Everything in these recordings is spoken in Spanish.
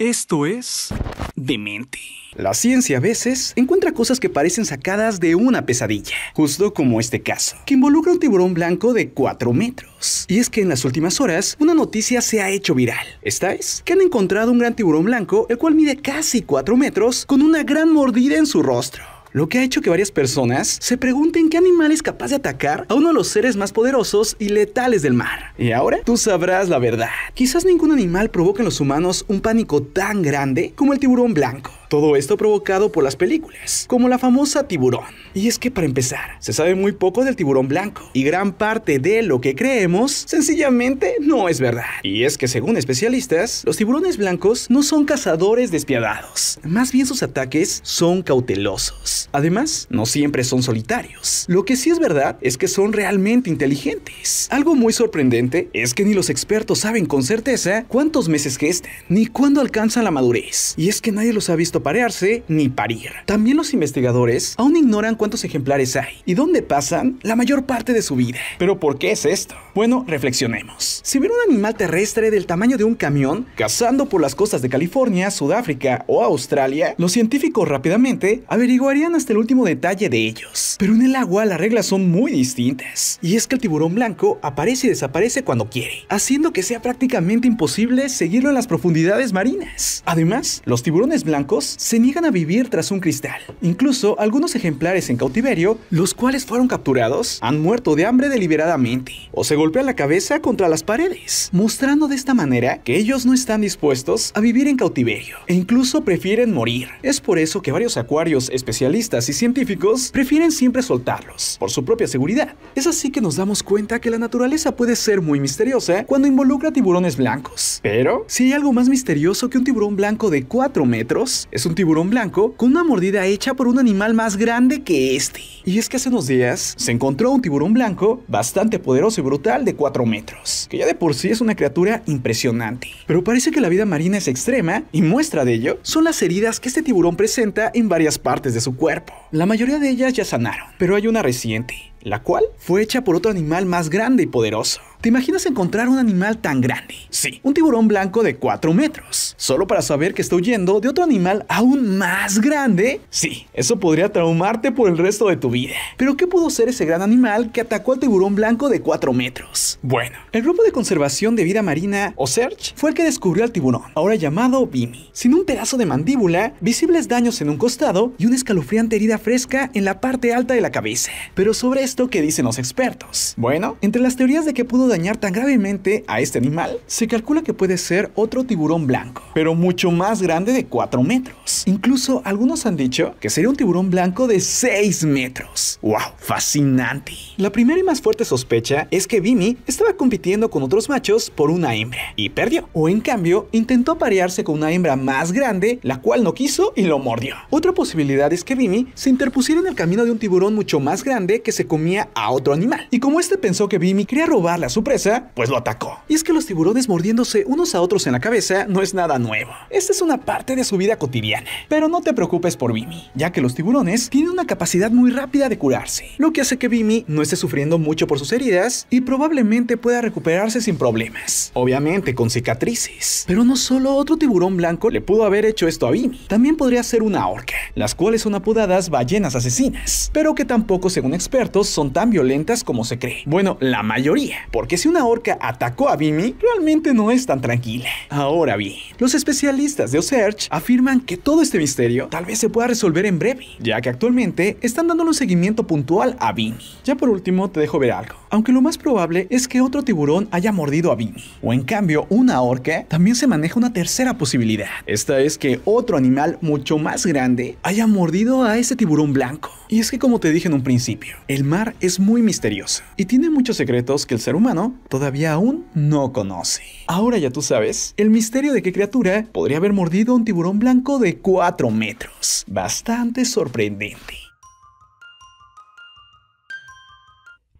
Esto es demente. La ciencia a veces encuentra cosas que parecen sacadas de una pesadilla, justo como este caso, que involucra un tiburón blanco de 4 metros. Y es que en las últimas horas, una noticia se ha hecho viral. ¿Estáis? que han encontrado un gran tiburón blanco, el cual mide casi 4 metros, con una gran mordida en su rostro lo que ha hecho que varias personas se pregunten qué animal es capaz de atacar a uno de los seres más poderosos y letales del mar. Y ahora tú sabrás la verdad. Quizás ningún animal provoca en los humanos un pánico tan grande como el tiburón blanco. Todo esto provocado por las películas, como la famosa tiburón. Y es que para empezar, se sabe muy poco del tiburón blanco, y gran parte de lo que creemos sencillamente no es verdad. Y es que según especialistas, los tiburones blancos no son cazadores despiadados, más bien sus ataques son cautelosos. Además, no siempre son solitarios. Lo que sí es verdad es que son realmente inteligentes. Algo muy sorprendente es que ni los expertos saben con certeza cuántos meses gestan, ni cuándo alcanzan la madurez. Y es que nadie los ha visto parearse ni parir. También los investigadores aún ignoran cuántos ejemplares hay y dónde pasan la mayor parte de su vida. Pero ¿por qué es esto? Bueno, reflexionemos. Si vieron un animal terrestre del tamaño de un camión cazando por las costas de California, Sudáfrica o Australia, los científicos rápidamente averiguarían hasta el último detalle de ellos. Pero en el agua las reglas son muy distintas. Y es que el tiburón blanco aparece y desaparece cuando quiere, haciendo que sea prácticamente imposible seguirlo en las profundidades marinas. Además, los tiburones blancos se niegan a vivir tras un cristal. Incluso algunos ejemplares en cautiverio, los cuales fueron capturados, han muerto de hambre deliberadamente o se golpean la cabeza contra las paredes, mostrando de esta manera que ellos no están dispuestos a vivir en cautiverio e incluso prefieren morir. Es por eso que varios acuarios especializados y científicos prefieren siempre soltarlos, por su propia seguridad. Es así que nos damos cuenta que la naturaleza puede ser muy misteriosa cuando involucra tiburones blancos. Pero, si hay algo más misterioso que un tiburón blanco de 4 metros, es un tiburón blanco con una mordida hecha por un animal más grande que este. Y es que hace unos días se encontró un tiburón blanco bastante poderoso y brutal de 4 metros, que ya de por sí es una criatura impresionante. Pero parece que la vida marina es extrema y muestra de ello son las heridas que este tiburón presenta en varias partes de su cuerpo la mayoría de ellas ya sanaron, pero hay una reciente la cual fue hecha por otro animal más grande y poderoso. ¿Te imaginas encontrar un animal tan grande? Sí, un tiburón blanco de 4 metros, solo para saber que está huyendo de otro animal aún más grande. Sí, eso podría traumarte por el resto de tu vida. Pero ¿qué pudo ser ese gran animal que atacó al tiburón blanco de 4 metros? Bueno, el grupo de conservación de vida marina, o SEARCH, fue el que descubrió al tiburón, ahora llamado Bimi, sin un pedazo de mandíbula, visibles daños en un costado y una escalofriante herida fresca en la parte alta de la cabeza. Pero sobre esto que dicen los expertos? Bueno, entre las teorías de que pudo dañar tan gravemente a este animal, se calcula que puede ser otro tiburón blanco, pero mucho más grande de 4 metros. Incluso algunos han dicho que sería un tiburón blanco de 6 metros. ¡Wow! Fascinante. La primera y más fuerte sospecha es que vimy estaba compitiendo con otros machos por una hembra y perdió. O en cambio, intentó parearse con una hembra más grande, la cual no quiso y lo mordió. Otra posibilidad es que vimy se interpusiera en el camino de un tiburón mucho más grande que se a otro animal. Y como este pensó que Bimmy quería robarle a su presa, pues lo atacó. Y es que los tiburones mordiéndose unos a otros en la cabeza no es nada nuevo. Esta es una parte de su vida cotidiana. Pero no te preocupes por Bimmy, ya que los tiburones tienen una capacidad muy rápida de curarse, lo que hace que Bimmy no esté sufriendo mucho por sus heridas y probablemente pueda recuperarse sin problemas. Obviamente con cicatrices. Pero no solo otro tiburón blanco le pudo haber hecho esto a Bimmy, también podría ser una orca, las cuales son apodadas ballenas asesinas, pero que tampoco según expertos son tan violentas como se cree. Bueno, la mayoría, porque si una orca atacó a Bimi, realmente no es tan tranquila. Ahora bien, los especialistas de Osearch afirman que todo este misterio tal vez se pueda resolver en breve, ya que actualmente están dando un seguimiento puntual a Bimi. Ya por último te dejo ver algo, aunque lo más probable es que otro tiburón haya mordido a Bimi, o en cambio una orca, también se maneja una tercera posibilidad. Esta es que otro animal mucho más grande haya mordido a ese tiburón blanco. Y es que como te dije en un principio, el más es muy misterioso y tiene muchos secretos que el ser humano todavía aún no conoce. Ahora ya tú sabes el misterio de qué criatura podría haber mordido un tiburón blanco de 4 metros. Bastante sorprendente.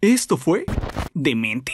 Esto fue Demente.